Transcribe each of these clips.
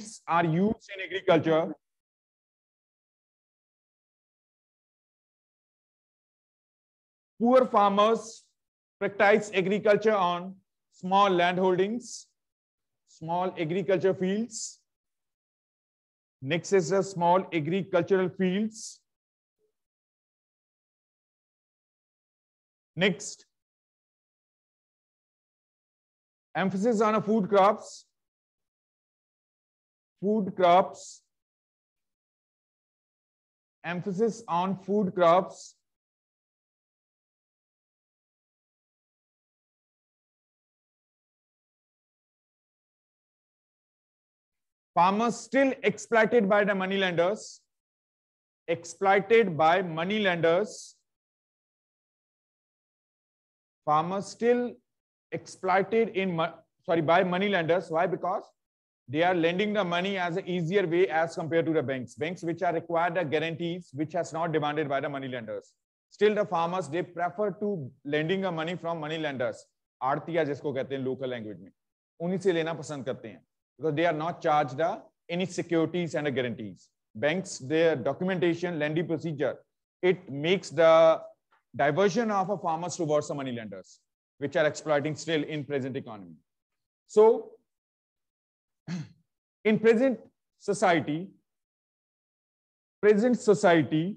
seeds are used in agriculture poor farmers practice agriculture on small land holdings, small agriculture fields. Next is the small agricultural fields. Next, emphasis on food crops food crops, emphasis on food crops, farmers still exploited by the money lenders, exploited by money lenders, farmers still exploited in, sorry, by money lenders. Why? Because they are lending the money as an easier way as compared to the banks. Banks which are required the guarantees which has not demanded by the money lenders. Still the farmers, they prefer to lending the money from money lenders. आरतिया जिसको कहते हैं local language में उन्हीं से लेना पसंद करते हैं because they are not charge the any securities and guarantees. banks their documentation lending procedure it makes the diversion of a farmers towards the money lenders which are exploiting still in present economy so in present society, present society,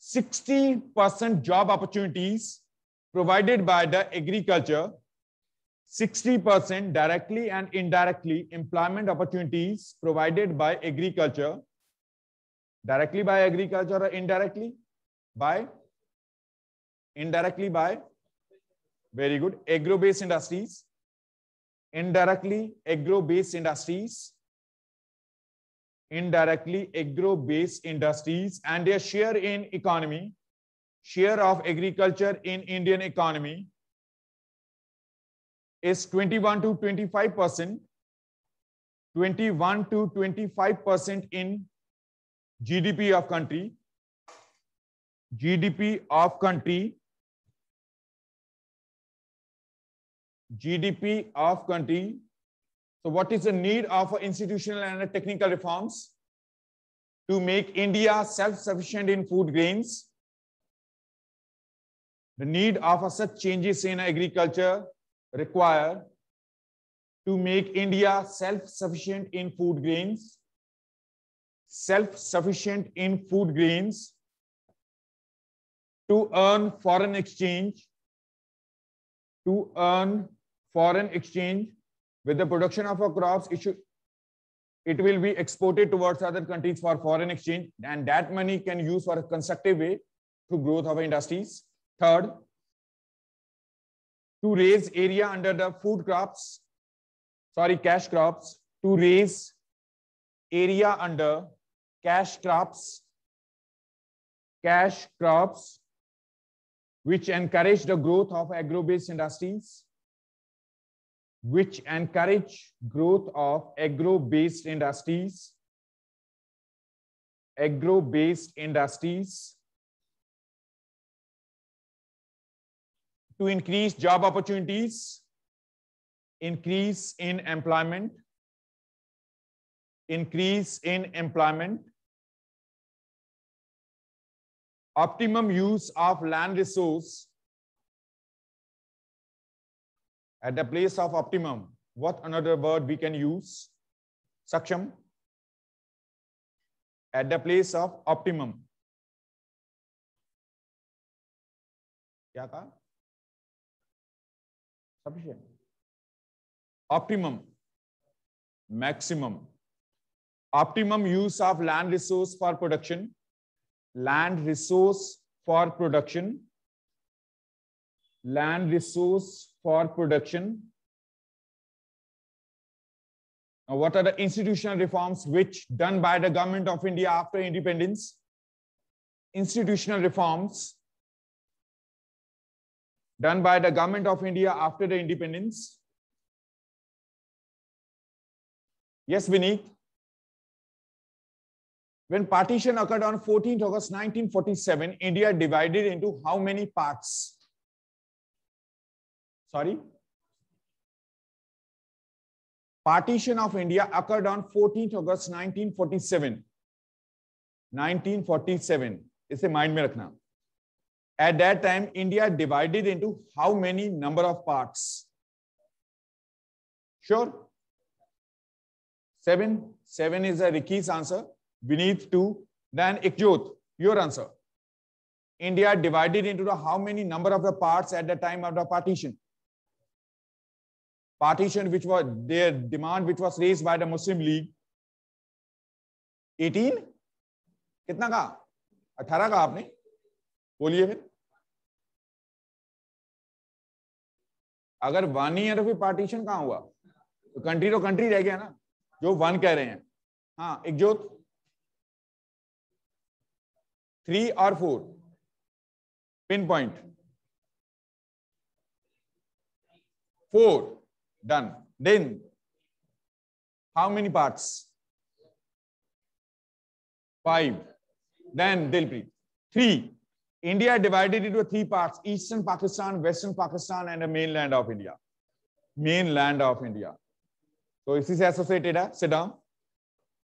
60% job opportunities provided by the agriculture, 60% directly and indirectly employment opportunities provided by agriculture, directly by agriculture or indirectly by indirectly by very good agro based industries indirectly agro-based industries, indirectly agro-based industries and their share in economy, share of agriculture in Indian economy is 21 to 25 percent, 21 to 25 percent in GDP of country, GDP of country GDP of country. So what is the need of institutional and technical reforms to make India self-sufficient in food grains? The need of such changes in agriculture require to make India self-sufficient in food grains, self-sufficient in food grains, to earn foreign exchange, to earn foreign exchange with the production of our crops it it will be exported towards other countries for foreign exchange and that money can use for a constructive way to growth of industries third to raise area under the food crops sorry cash crops to raise area under cash crops cash crops which encourage the growth of agro-based industries which encourage growth of agro-based industries, agro-based industries to increase job opportunities, increase in employment, increase in employment, optimum use of land resource at the place of optimum. What another word we can use? Saksham. At the place of optimum. क्या था sufficient optimum optimum use of land resource for production, land resource for production, land resource for production. Now, what are the institutional reforms which done by the government of India after independence? Institutional reforms done by the government of India after the independence. Yes, Vineet. When partition occurred on 14th August 1947, India divided into how many parts? sorry partition of india occurred on 14th august 1947 1947 mind at that time india divided into how many number of parts sure seven seven is a ricky's answer beneath two then ikjot your answer india divided into how many number of the parts at the time of the partition partition which was their demand which was raised by the muslim league 18 कितना कहा 18 कहा आपने बोलिए फिर अगर one ही है तो फिर पार्टीशन कहाँ हुआ तो कंट्री तो कंट्री रह गया ना जो वन कह रहे हैं हाँ एक जोत थ्री और four pin point four Done. Then, how many parts? Five. Then they'll Three. India divided into three parts, Eastern Pakistan, Western Pakistan, and the mainland of India. Mainland of India. So is this associated? Saddam. Ah? sit down.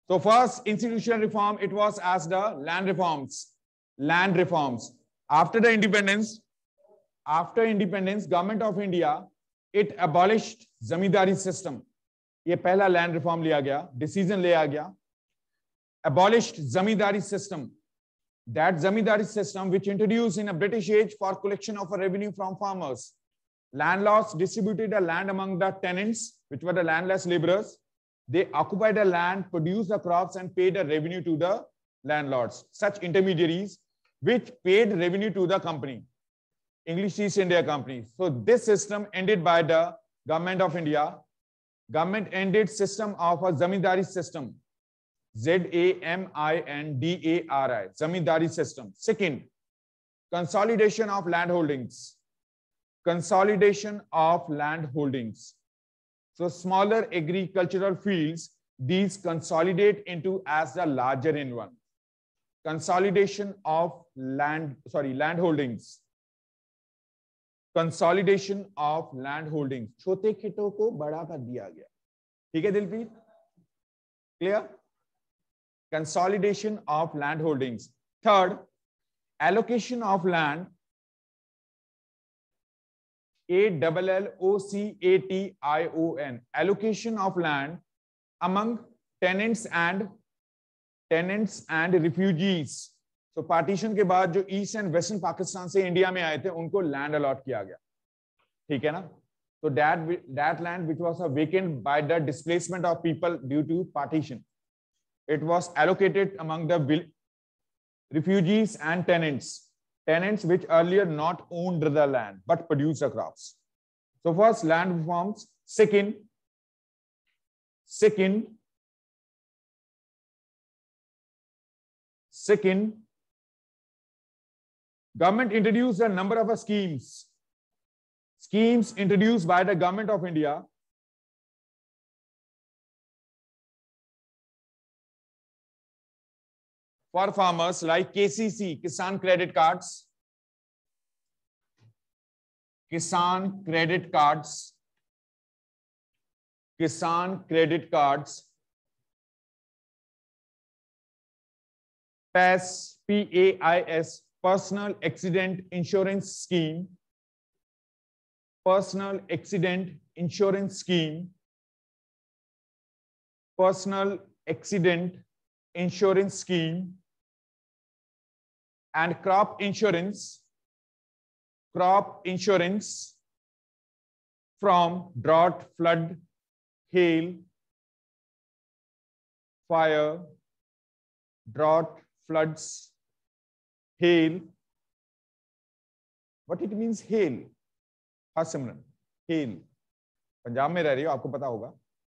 So first institutional reform, it was as the land reforms. Land reforms. After the independence, after independence, government of India it abolished zamindari system. ये पहला land reform लिया गया decision abolished zamindari system that zamindari system which introduced in a british age for collection of revenue from farmers landlords distributed the land among the tenants which were the landless laborers they occupied the land produced the crops and paid the revenue to the landlords such intermediaries which paid revenue to the company English East India Company. So this system ended by the government of India. Government ended system of a zamindari system. Z-A-M-I-N-D-A-R-I, zamindari system. Second, consolidation of land holdings. Consolidation of land holdings. So smaller agricultural fields, these consolidate into as the larger in one. Consolidation of land, sorry, land holdings consolidation of land holding छोटे खेतों को बड़ा कर दिया गया ठीक है Dilpreet clear consolidation of land holdings third allocation of land A double L O C A T I O N allocation of land among tenants and tenants and refugees तो पार्टीशन के बाद जो ईस्ट एंड वेस्टर्न पाकिस्तान से India में आए थे उनको land allot किया गया ठीक है ना तो that that land which was a vacant the displacement of people due to partition it was allocated among the refugees and tenants tenants which earlier not owned the land but produce the crops so first land forms second second second Government introduced a number of schemes. Schemes introduced by the government of India for farmers like KCC, Kisan Credit Cards. Kisan Credit Cards. Kisan Credit Cards. PAS, P-A-I-S, personal accident insurance scheme personal accident insurance scheme personal accident insurance scheme and crop insurance crop insurance from drought flood hail fire drought floods hail. What it means hail? हाँ सिमरन hello Punjab में रह रही हो आपको पता होगा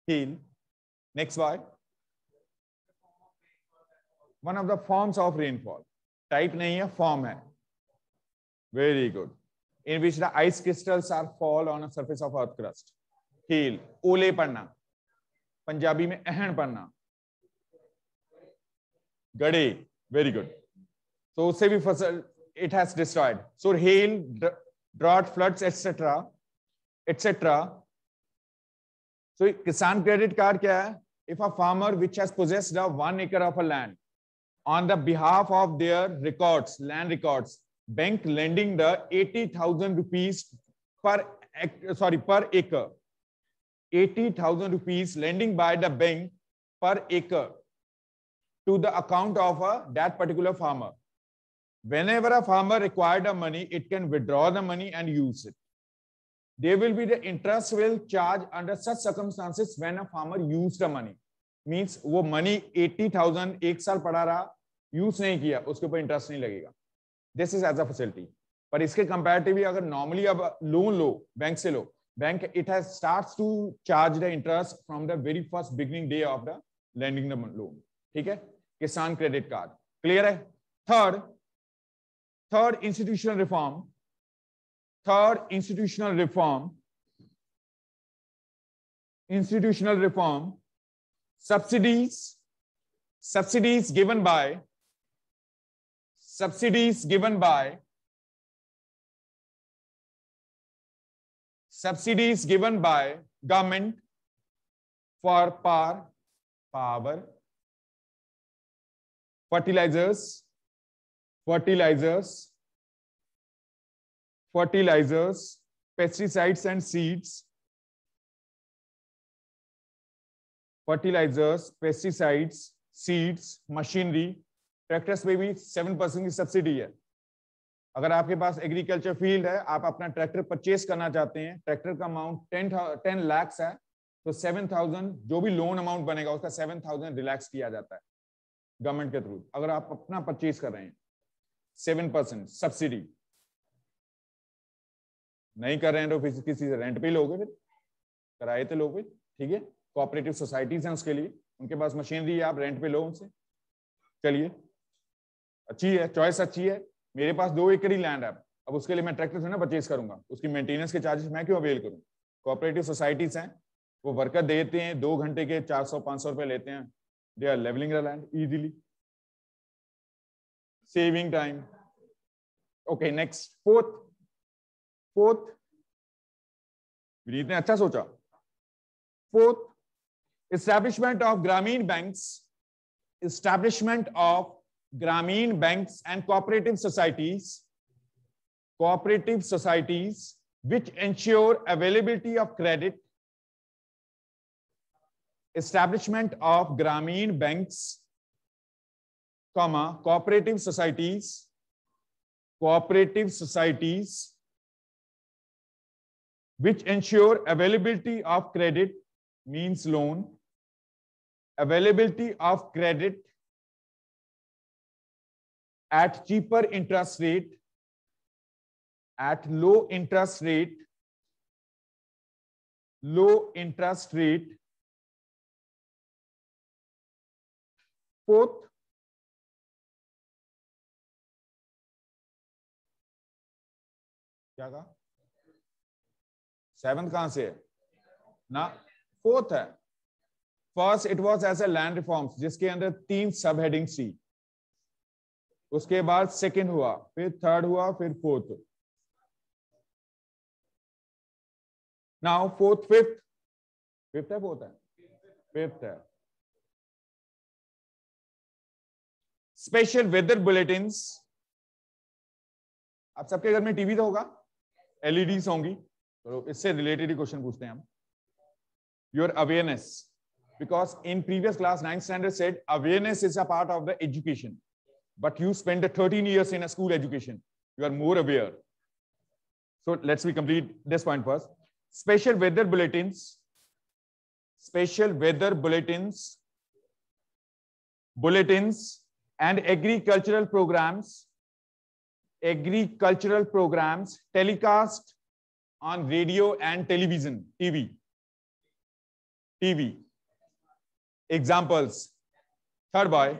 hail next word one of the forms of rainfall type नहीं है फॉर्म है very good in which the ice crystals are fall on surface of earth crust hail ओले पड़ना पंजाबी में अहन पड़ना गड़े very good So it has destroyed. So hail, drought, floods, etc., etc. So किसान credit card क्या है? If a farmer which has possessed one acre of a land on the behalf of their records, land records, bank lending the 80,000 rupees per sorry per acre, 80,000 rupees lending by the bank per acre to the account of that particular farmer. whenever a farmer required a money it can withdraw the money and use it there will be the interest will charge under such circumstances when a farmer used the money means wo money 80000 ek saal pada raha use nahi kiya uske upar interest nahi lagega this is as a facility but iske comparatively agar normally ab loan lo bank se lo bank it has starts to charge the interest from the very first beginning day of the lending the loan theek hai किसान credit card clear है third Third, institutional reform. Third, institutional reform. Institutional reform. Subsidies. Subsidies given by. Subsidies given by. Subsidies given by government for power, power, fertilizers, fertilizers, fertilizers, pesticides and seeds, fertilizers, pesticides, seeds, machinery, tractors पे भी seven percent की subsidy है अगर आपके पास agriculture field है आप अपना tractor purchase करना चाहते हैं ट्रैक्टर का अमाउंट टेन टेन लैक्स है तो सेवन थाउजेंड जो भी लोन अमाउंट बनेगा उसका सेवन थाउजेंड रिलैक्स किया जाता है गवर्नमेंट के थ्रू अगर आप अपना परचेस कर रहे हैं सेवन परसेंट सब्सिडी नहीं कर रहे हैं तो फिर किसी से रेंट पे लोगे फिर कराए तो लोगे ठीक है कोऑपरेटिव सोसाइटीज हैं उसके लिए उनके पास मशीनरी है आप रेंट पे लो उनसे चलिए अच्छी है चॉइस अच्छी है मेरे पास दो एकड़ ही लैंड है अब उसके लिए मैं ट्रैक्टर से ना परचेज करूंगा उसकी मेंटेनेंस के चार्जेस मैं क्यों अवेल करूँ कोऑपरेटिव सोसाइटीज हैं वो वर्कर देते हैं दो घंटे के चार सौ पाँच सौ रुपये लेते हैं they are levelling the land easily saving time. Okay, next, fourth, fourth, Vineet ने अच्छा सोचा fourth establishment of Grameen banks, establishment of Grameen banks and cooperative societies, cooperative societies which ensure availability of credit, establishment of Grameen banks comma, cooperative societies, cooperative societies which ensure availability of credit means loan, availability of credit at cheaper interest rate, at low interest rate, low interest rate. Fourth, क्या कहा seventh कहां से है ना fourth है first it was as a land reforms जिसके अंदर तीन सब हेडिंग सी उसके बाद सेकंड हुआ फिर थर्ड हुआ फिर fourth now fourth fifth fifth है फोर्थ है फिफ्थ है स्पेशल वेदर बुलेटिन आप सबके घर में टीवी तो होगा एलईडी e होंगी तो इससे रिलेटेड ही क्वेश्चन पूछते हैं हम your awareness because in previous class ninth standard set awareness is a part of the education but you spend thirteen years in school education you are more aware so let's be complete this point first special weather bulletin special weather bulletin bulletin and agricultural programmes agricultural programs telecast on radio and television, TV. TV. Examples. Third boy,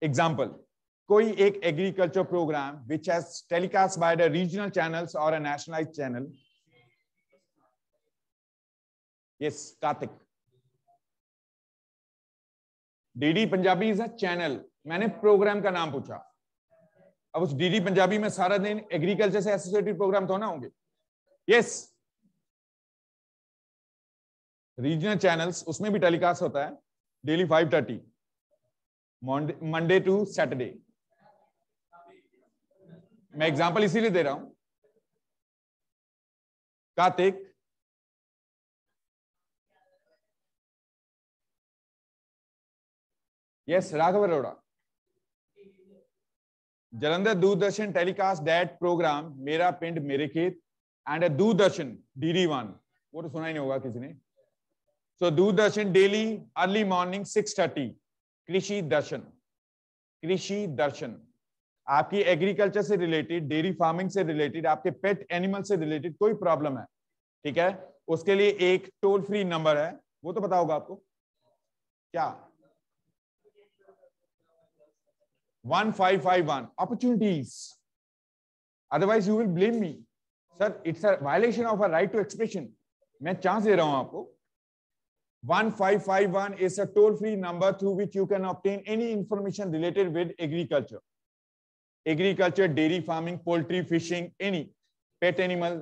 example. कोई एक agriculture programme which has telecast by the regional channels और a nationalised channel yes Kartik DD Punjabi is a channel मैंने programme का नाम पूछा अब उस DD Punjabi में सारा दिन एग्रीकल्चर से एसोसिएटेड प्रोग्राम तो ना होंगे यस रीजनल चैनल्स उसमें भी टेलीकास्ट होता है daily five thirty Monday to Saturday मैं एग्जांपल इसीलिए दे रहा हूं Kartik yes Raghav Arora Jalandhar Doordarshan telecast date programme मेरा पिंड Mere Khet and a Doordarshan one वो तो सुना ही नहीं होगा किसी ने सो Doordarshan daily early morning six thirty Krishi Darshan Krishi Darshan आपकी एग्रीकल्चर से रिलेटेड डेयरी फार्मिंग से रिलेटेड आपके पेट एनिमल से रिलेटेड कोई प्रॉब्लम है ठीक है उसके लिए एक टोल फ्री नंबर है वो तो पता होगा आपको क्या 1551 opportunities otherwise you will blame me sir it's a violation of a right to expression मैं चांस दे रहा हूं आपको 1551 is a toll free number through which you can obtain any information related with agriculture agriculture dairy farming poultry fishing any pet animal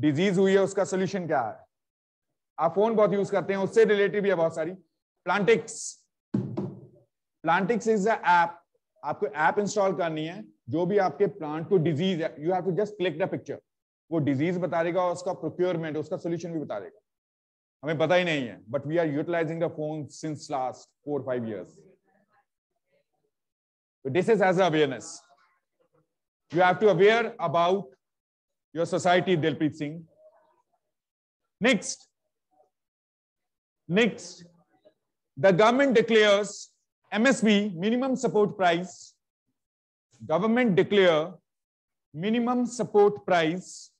disease हुई है उसका solution क्या है आप फोन बहुत यूज करते हैं उससे रिलेटेड भी है बहुत सारी Plantix Plantix is the app आपको ऐप इंस्टॉल करनी है जो भी आपके प्लांट को डिजीज है you have to just click the picture वो डिजीज बता देगा उसका प्रोक्योरमेंट उसका सोल्यूशन भी बता देगा हमें पता ही नहीं है but we are utilising the phone since last four five years this is as awareness you have to aware about your society Dilpreet Singh next next the government declares MSB minimum support price, government declare minimum support price,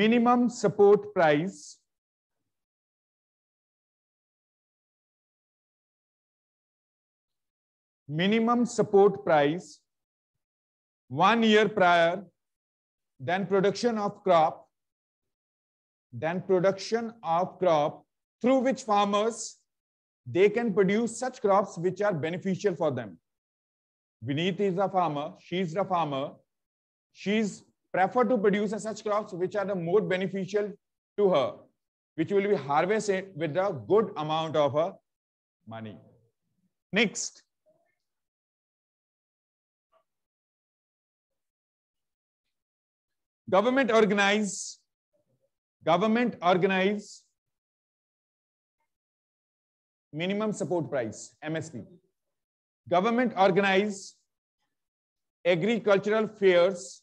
minimum support price minimum support price one year prior then production of crop then production of crop through which farmers they can produce such crops which are beneficial for them. Vineet is a farmer, she's a farmer. She's preferred to produce such crops which are the more beneficial to her, which will be harvested with a good amount of her money. Next. Government organize, government organize minimum support price, MSP. Government organize agricultural fairs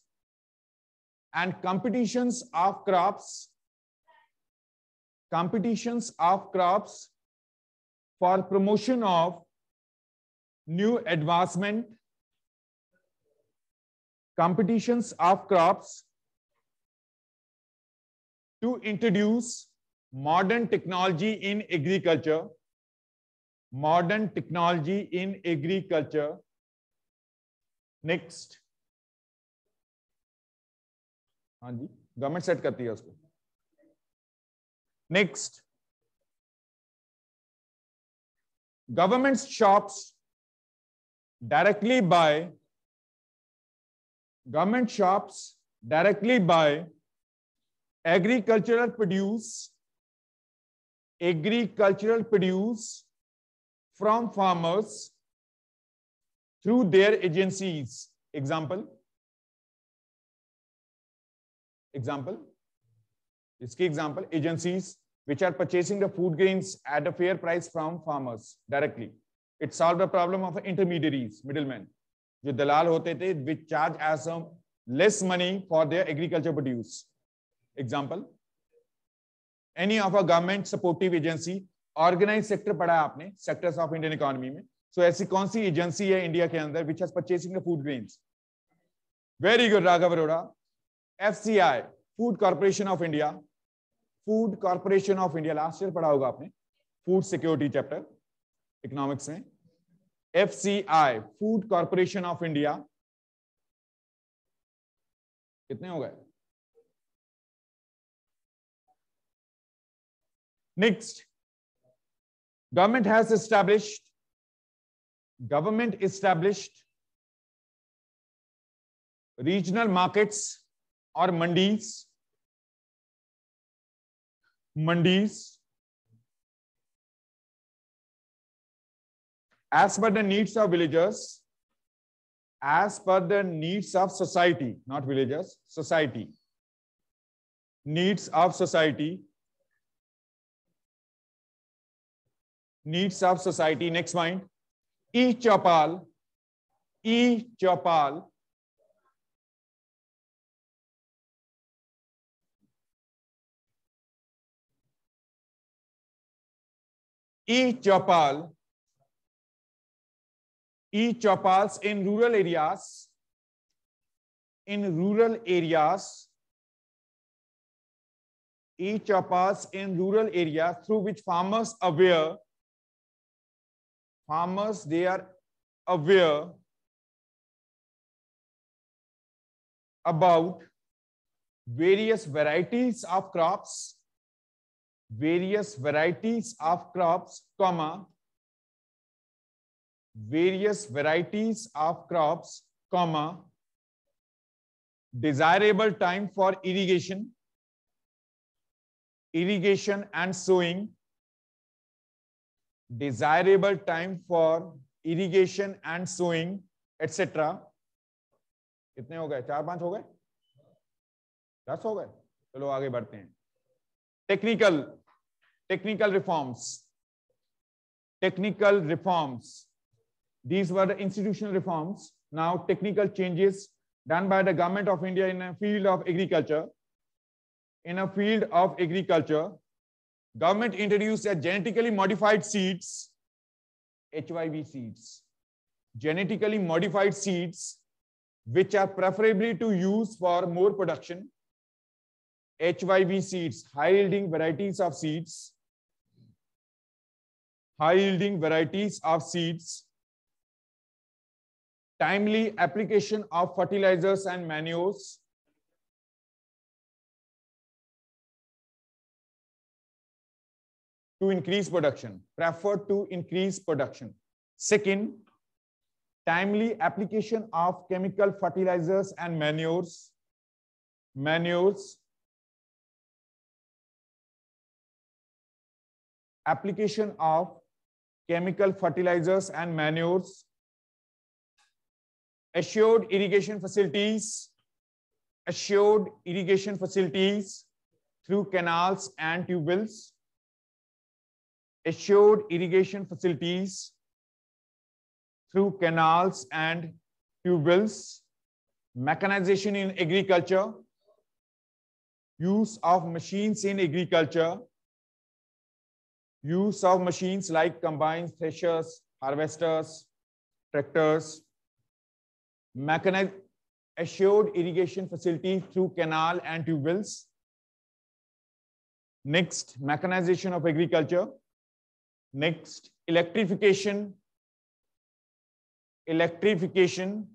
and competitions of crops, competitions of crops for promotion of new advancement, competitions of crops to introduce modern technology in agriculture modern technology in agriculture. Next हाँ जी government set करती है उसको next government shops directly buy government shops directly buy agricultural produce agricultural produce from farmers through their agencies. Example. Example. key example agencies which are purchasing the food grains at a fair price from farmers directly. It solved the problem of intermediaries, middlemen. जो दलाल होते which charge as less money for their agriculture produce. Example. Any of our government supportive agency organise sector पढ़ा है आपने sectors of Indian economy में सो so, ऐसी कौन सी agency है India के अंदर which has purchasing the food grains very good Raghav Arora FCI Food Corporation of India Food Corporation of India last year पढ़ा होगा आपने फूड सिक्योरिटी चैप्टर इकोनॉमिक्स में FCI Food Corporation of India कितने हो गए next Government has established, government established regional markets or mandis, mandis, as per the needs of villagers, as per the needs of society, not villagers, society, needs of society, needs of society. Next mind. E. Chopal. E. Chopal. E. Chopal. E. Chopals in rural areas. In rural areas. E. Chopals in rural areas through which farmers aware farmers they are aware about various varieties of crops various varieties of crops comma various varieties of crops comma desirable time for irrigation irrigation and sowing desirable time for irrigation and sowing etc कितने हो गए चार पांच हो गए दस हो गए चलो आगे बढ़ते हैं technical technical reforms technical reforms these were the institutional reforms now technical changes done by the government of india in a field of agriculture in a field of agriculture government introduced a genetically modified seeds, HYB seeds, genetically modified seeds, which are preferably to use for more production. HYB seeds, high yielding varieties of seeds, high yielding varieties of seeds, timely application of fertilizers and manures, to increase production, preferred to increase production. Second, timely application of chemical fertilizers and manures, manures, application of chemical fertilizers and manures, assured irrigation facilities, assured irrigation facilities through canals and tube wells, assured irrigation facilities through canals and tubules, mechanization in agriculture, use of machines in agriculture, use of machines like combines, threshers, harvesters, tractors, mechanized assured irrigation facility through canal and tubules. Next, mechanization of agriculture. Next, electrification. Electrification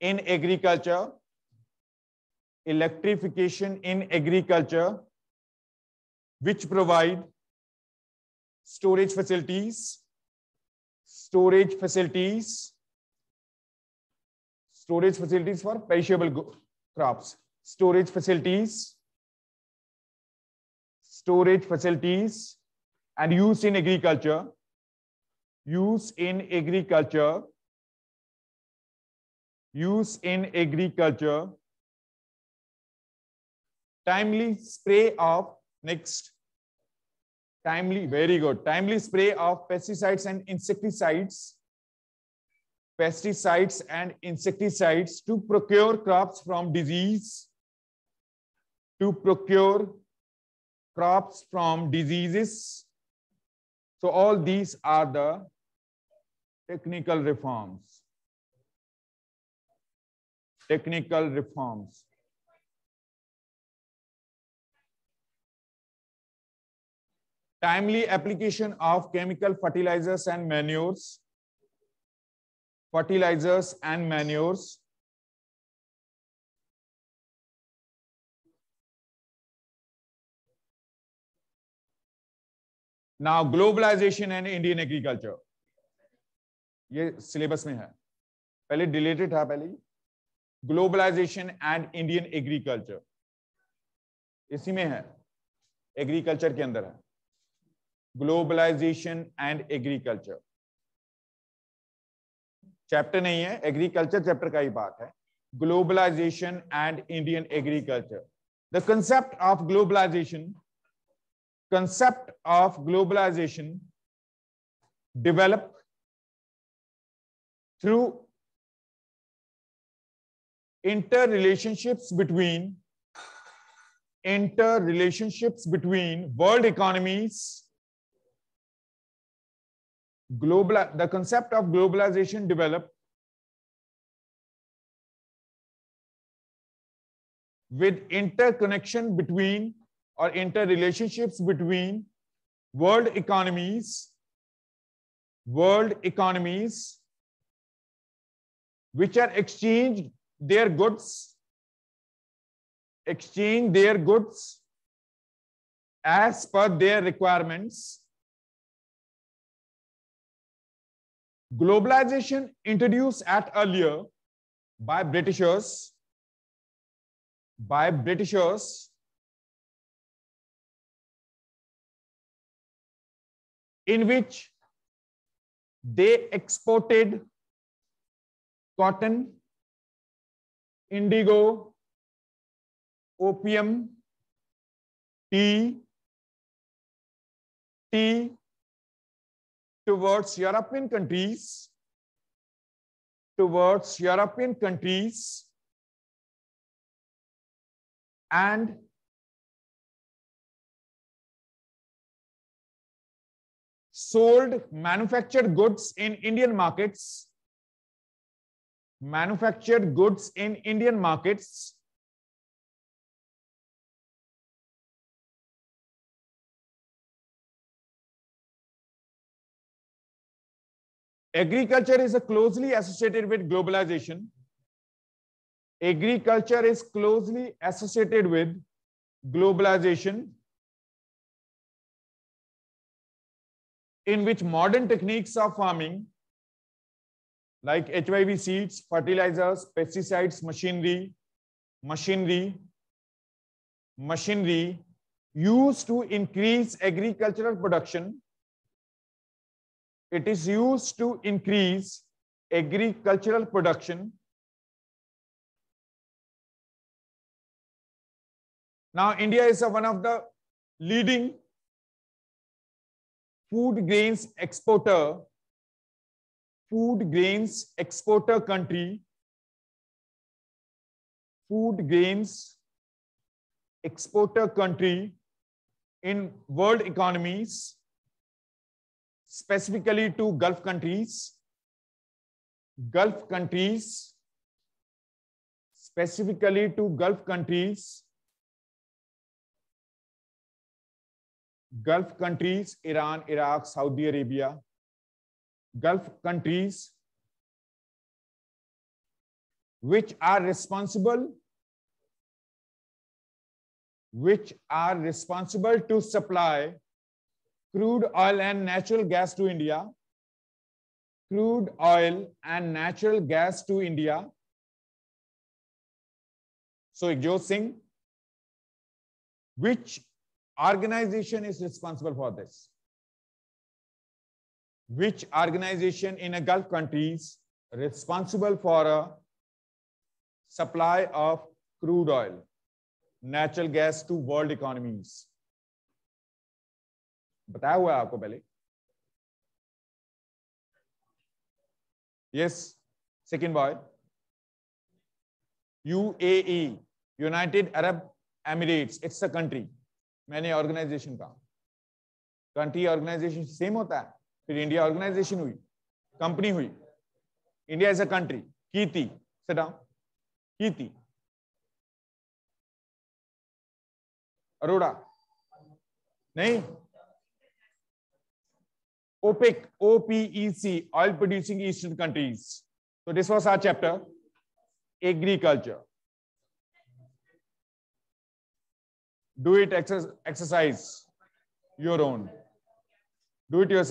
in agriculture. Electrification in agriculture, which provide storage facilities, storage facilities, storage facilities for perishable crops, storage facilities, storage facilities and use in agriculture, use in agriculture, use in agriculture, timely spray of, next, timely, very good, timely spray of pesticides and insecticides, pesticides and insecticides to procure crops from disease, to procure crops from diseases, so all these are the technical reforms. Technical reforms. Timely application of chemical fertilizers and manures. Fertilizers and manures. Now globalisation and Indian agriculture ये syllabus में है पहले deleted था पहले globalisation and Indian agriculture इसी में है agriculture के अंदर है ग्लोबलाइजेशन एंड एग्रीकल्चर चैप्टर नहीं है एग्रीकल्चर चैप्टर का ही बात है globalisation and Indian agriculture the concept of globalisation concept of globalization developed through interrelationships between interrelationships between world economies global the concept of globalization developed with interconnection between or interrelationships between world economies, world economies, which are exchanged their goods, exchange their goods as per their requirements. Globalization introduced at earlier by Britishers, by Britishers, in which they exported cotton, indigo, opium, tea, tea towards European countries, towards European countries, and sold manufactured goods in Indian markets, manufactured goods in Indian markets Agriculture is closely associated with globalization. Agriculture is closely associated with globalization. in which modern techniques of farming like HYV seeds, fertilizers, pesticides, machinery, machinery, machinery used to increase agricultural production. It is used to increase agricultural production. Now, India is one of the leading food grains exporter, food grains exporter country, food grains exporter country in world economies, specifically to Gulf countries, Gulf countries, specifically to Gulf countries Gulf countries, Iran, Iraq, Saudi Arabia, Gulf countries, which are responsible which are responsible to supply crude oil and natural gas to India, crude oil and natural gas to India. So Igjot Singh, which organization is responsible for this. Which organization in a Gulf countries responsible for a supply of crude oil, natural gas to world economies? बताया हुआ है आपको पहले yes second boy UAE United Arab Emirates it's मैंने organisation कहा country organisation same होता है फिर इंडिया ऑर्गेनाइजेशन हुई कंपनी हुई इंडिया एज अ कंट्री कीति की थी अरोड़ा नहीं OPEC, OPEC, oil producing eastern countries तो this was our chapter agriculture Do it exercise your own. Do it yourself.